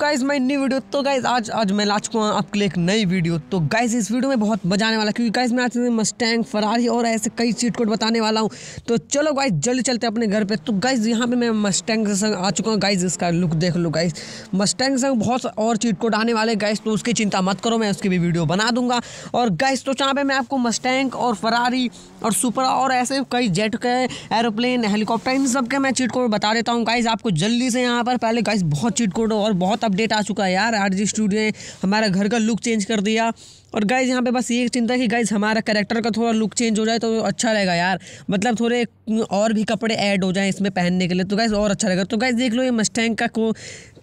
guys मैं new video तो guys आज आज मैं ला चुका हूँ आपके लिए एक नई वीडियो तो गाइज इस वीडियो में बहुत मजा आने वाला क्योंकि गाइज मैं आज मस्टैंग फरारी और ऐसे कई चीट कोड बताने वाला हूँ तो चलो गाइज जल्दी चलते अपने घर पे तो गाइज यहाँ पे मैं मस्टैंग से आ चुका हूँ गाइज इसका लुक देख लो गाइज मस्टैंग से बहुत और चीट कोड आने वाले गाइज तो उसकी चिंता मत करो मैं उसकी भी वीडियो बना दूंगा और गाइज तो चाहे मैं आपको मस्टैंग और फरारी और सुपर और ऐसे कई जेट के एरोप्लेन हेलीकॉप्टर इन सब के मैं चीट कोड बता देता हूँ गाइज आपको जल्दी से यहाँ पर पहले गाइज बहुत चीट कोड और बहुत अपडेट आ चुका है यार आरजी जी स्टूडियो ने हमारा घर का लुक चेंज कर दिया और गाइज यहाँ पे बस ये चिंता है कि गाइज हमारा करेक्टर का थोड़ा लुक चेंज हो जाए तो अच्छा रहेगा यार मतलब थोड़े और भी कपड़े ऐड हो जाए इसमें पहनने के लिए तो गाइज और अच्छा रहेगा तो गाइज देख लो ये मस्टैंग का को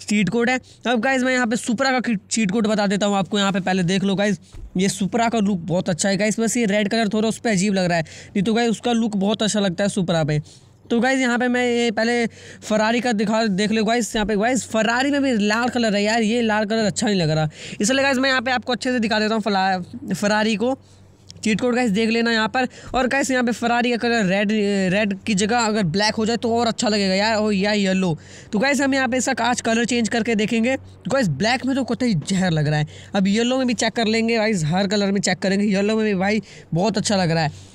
चीट कोड है अब गाइज मैं यहाँ पे सुपरा का चीट कोड बता देता हूँ आपको यहाँ पे पहले देख लो गाइज ये सुपरा का लुक बहुत अच्छा है गाइज बस ये रेड कलर थोड़ा उस पर अजीब लग रहा है नहीं तो गाइज उसका लुक बहुत अच्छा लगता है सुपरा पे तो गाइज़ यहाँ पे मैं ये पहले फरारी का दिखा देख लो गाइज़ यहाँ पे गाइज़ फरारी में भी लाल कलर है यार ये लाल कलर अच्छा नहीं लग रहा इसलिए गाइज़ मैं यहाँ पे आपको अच्छे से दिखा देता हूँ फरारी को चीट कोड गाइस देख लेना यहाँ पर और गाइस यहाँ पे फरारी का कलर रेड रेड की जगह अगर ब्लैक हो जाए तो और अच्छा लगेगा यार और या येलो तो गाइस हम यहाँ पे इसका आज कलर चेंज करके देखेंगे तो गैस ब्लैक में तो ही जहर लग रहा है अब येलो में भी चेक कर लेंगे गाइस हर कलर में चेक करेंगे येलो में भी भाई बहुत अच्छा लग रहा है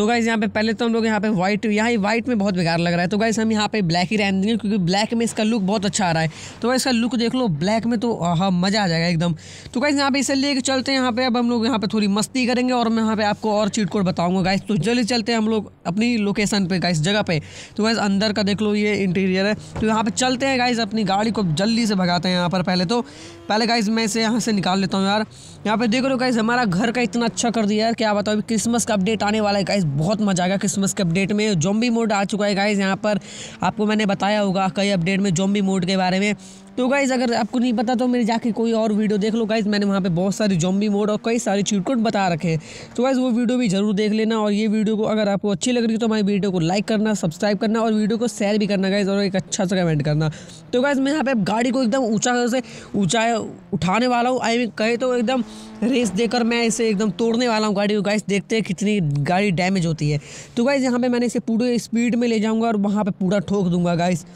तो गाइज़ यहाँ पे पहले तो हम लोग यहाँ पे वाइट यहाँ व्हाइट में बहुत बेकार लग रहा है तो गाइज़ हम यहाँ पे ब्लैक ही रहने देंगे क्योंकि ब्लैक में इसका लुक बहुत अच्छा आ रहा है तो गाइज़ इसका लुक देख लो ब्लैक में तो हाँ मज़ा आ जाएगा एकदम तो गाइज़ यहाँ पे इसे लेके चलते हैं यहाँ पे अब हम लोग यहाँ पे थोड़ी मस्ती करेंगे और मैं यहाँ पे आपको और चीट कोड बताऊँगा गाइज़ तो जल्दी चलते हैं हम लोग अपनी लोकेशन पर गाइस जगह पर तो गाइज़ अंदर का देख लो ये इंटीरियर है तो यहाँ पर चलते हैं गाइज़ अपनी गाड़ी को जल्दी से भगाते हैं यहाँ पर पहले तो पहले गाइज़ मैं इसे यहाँ से निकाल लेता हूँ यार यहाँ पर देख लो गाइज़ हमारा घर का इतना अच्छा कर दिया यार क्या बताओ अभी क्रिसमस का अपडेट आने वाला है गाइज़ बहुत मज़ा आएगा क्रिसमस के अपडेट में जॉम्बी मोड आ चुका है गाइज़ यहाँ पर आपको मैंने बताया होगा कई अपडेट में जॉम्बी मोड के बारे में तो गाइज़ अगर आपको नहीं पता तो मेरे जाके कोई और वीडियो देख लो गाइज़ मैंने वहाँ पे बहुत सारे जॉम्बी मोड और कई सारे चीटकोट बता रखे हैं तो गाइज़ वो वीडियो भी जरूर देख लेना और ये वीडियो को अगर आपको अच्छी लग रही है तो हमारी वीडियो को लाइक करना सब्सक्राइब करना और वीडियो को शेयर भी करना गाइज़ और एक अच्छा सा कमेंट करना तो गाइज़ मैं यहाँ पर गाड़ी को एकदम ऊँचा से ऊँचा उठाने वाला हूँ आई मीन कहे तो एकदम रेस देकर मैं इसे एकदम तोड़ने वाला हूँ गाड़ी को गाइस देखते हैं कितनी गाड़ी डैमेज होती है तो गाइज़ यहाँ पे मैंने इसे पूरे स्पीड में ले जाऊँगा और वहाँ पर पूरा ठोक दूंगा गाइस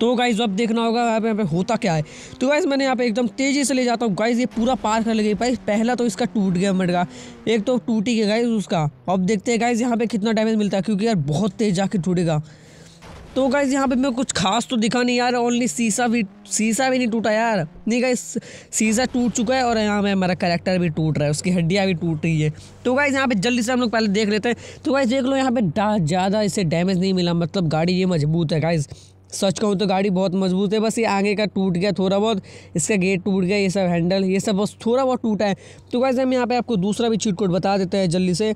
तो गाइज़ अब देखना होगा यहाँ पे होता क्या है तो गाइज़ मैंने यहाँ पे एकदम तेज़ी से ले जाता हूँ गाइज़ ये पूरा पार कर लगे भाई पहला तो इसका टूट गया मटका एक तो टूटी गया गाइज़ उसका अब देखते हैं गाइज़ यहाँ पे कितना डैमेज मिलता है क्योंकि यार बहुत तेज़ जाके टूटेगा तो गाइज़ यहाँ पे मैं कुछ खास तो दिखा नहीं यार ओनली सीसा भी सीसा भी नहीं टूटा यार नहीं गाइज सीसा टूट चुका है और यहाँ पे हमारा करेक्टर भी टूट रहा है उसकी हड्डियाँ भी टूट रही है तो गाइज़ यहाँ पे जल्दी से हम लोग पहले देख लेते हैं तो गाइज़ देख लो यहाँ पे ज़्यादा इसे डैमेज नहीं मिला मतलब गाड़ी ये मजबूत है गाइज़ सच कहूँ तो गाड़ी बहुत मजबूत है बस ये आगे का टूट गया थोड़ा बहुत इसका गेट टूट गया ये सब हैंडल ये सब बस थोड़ा बहुत टूटा है तो वैसे हम यहाँ पे आपको दूसरा भी चीट कोड बता देते हैं जल्दी से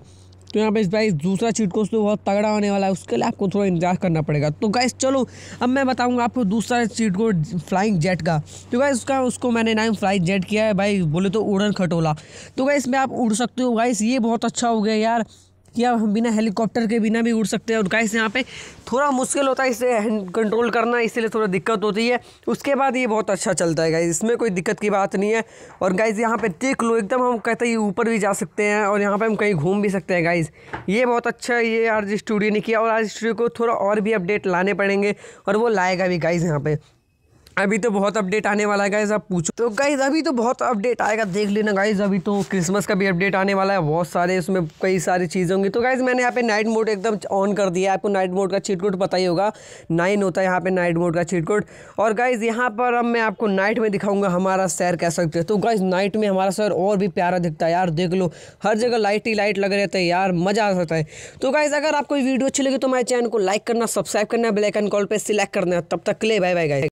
तो यहाँ पे भाई दूसरा चीट कोड तो बहुत तगड़ा होने वाला है उसके लिए आपको थोड़ा इंतजार करना पड़ेगा तो गाइस चलो अब मैं बताऊँगा आपको दूसरा चीट कोड फ्लाइंग जेट का तो गाइस उसका उसको मैंने नाम फ्लाइंग जेट किया है भाई बोले तो उड़न खटोला तो गाइस में आप उड़ सकते हो गाइस ये बहुत अच्छा हो गया यार कि अब हम बिना हेलीकॉप्टर के बिना भी उड़ सकते हैं और गाइस यहाँ पे थोड़ा मुश्किल होता है इसे कंट्रोल करना इसलिए थोड़ा दिक्कत होती है उसके बाद ये बहुत अच्छा चलता है गाइस इसमें कोई दिक्कत की बात नहीं है और गाइस यहाँ पे देख लो एकदम हम कहते हैं ऊपर भी जा सकते हैं और यहाँ पर हम कहीं घूम भी सकते हैं गाइज़ ये बहुत अच्छा ये आर स्टूडियो ने किया और आर स्टूडियो को थोड़ा और भी अपडेट लाने पड़ेंगे और वो लाएगा भी गाइज़ यहाँ पर अभी तो बहुत अपडेट आने वाला है गाइज आप पूछो तो गाइज अभी तो बहुत अपडेट आएगा देख लेना गाइज अभी तो क्रिसमस का भी अपडेट आने वाला है बहुत सारे उसमें कई सारी चीज़ें होंगी तो गाइज मैंने यहाँ पे नाइट मोड एकदम ऑन कर दिया आपको नाइट मोड का चीटकोट पता ही होगा नाइन होता है यहाँ पे नाइट मोड का चिटकोट और गाइज यहाँ पर अब मैं आपको नाइट में दिखाऊंगा हमारा शहर कह सकते हैं तो गाइज नाइट में हमारा शहर और भी प्यारा दिखता है यार देख लो हर जगह लाइट ही लाइट लग रहता है यार मज़ा आ जाता है तो गाइज अगर आपको वीडियो अच्छी लगी तो मेरे चैनल को लाइक करना सब्सक्राइब करना ब्लैक एंड कॉल पर सिलेक्ट करना तब तक ले बाय बाय गाइज